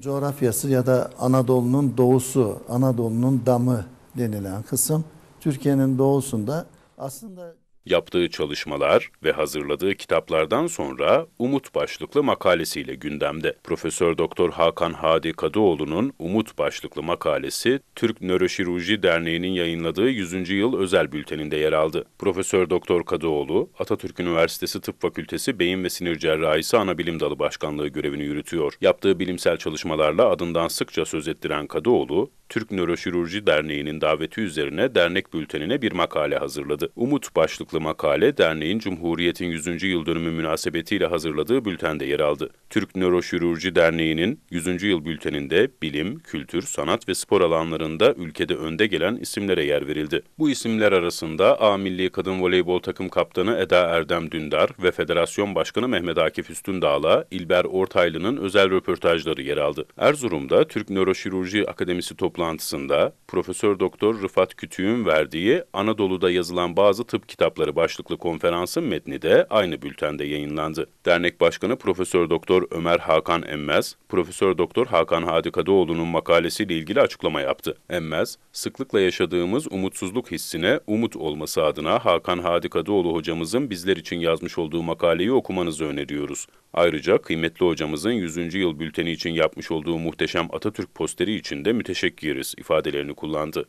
coğrafyası ya da Anadolu'nun doğusu, Anadolu'nun damı denilen kısım Türkiye'nin doğusunda aslında Yaptığı çalışmalar ve hazırladığı kitaplardan sonra Umut başlıklı makalesiyle gündemde. Profesör Doktor Hakan Hadi Kadıoğlu'nun Umut başlıklı makalesi Türk Nöroşiruji Derneği'nin yayınladığı 100. yıl özel bülteninde yer aldı. Profesör Doktor Kadıoğlu, Atatürk Üniversitesi Tıp Fakültesi Beyin ve Sinir Cerrahisi Anabilim Dalı Başkanlığı görevini yürütüyor. Yaptığı bilimsel çalışmalarla adından sıkça söz ettiren Kadıoğlu, Türk Nöroşirurji Derneği'nin daveti üzerine dernek bültenine bir makale hazırladı. Umut başlıklı makale, derneğin Cumhuriyet'in 100. yıl dönümü münasebetiyle hazırladığı bültende yer aldı. Türk Nöroşirurji Derneği'nin 100. yıl bülteninde bilim, kültür, sanat ve spor alanlarında ülkede önde gelen isimlere yer verildi. Bu isimler arasında A Milli Kadın Voleybol Takım Kaptanı Eda Erdem Dündar ve Federasyon Başkanı Mehmet Akif Üstündağ'la İlber Ortaylı'nın özel röportajları yer aldı. Erzurum'da Türk Nöroşirurji Akademisi topluluğu toplantısında Profesör Doktor Rıfat Kütüğün verdiği Anadolu'da yazılan bazı tıp kitapları başlıklı konferansın metni de aynı bültende yayınlandı. Dernek Başkanı Profesör Doktor Ömer Hakan Emmez, Profesör Doktor Hakan Hadi Kadıoğlu'nun makalesiyle ilgili açıklama yaptı. Emmez, sıklıkla yaşadığımız umutsuzluk hissine umut olması adına Hakan Hadi Kadıoğlu hocamızın bizler için yazmış olduğu makaleyi okumanızı öneriyoruz. Ayrıca kıymetli hocamızın 100. yıl bülteni için yapmış olduğu muhteşem Atatürk posteri için de müteşekkir gireriz ifadelerini kullandı.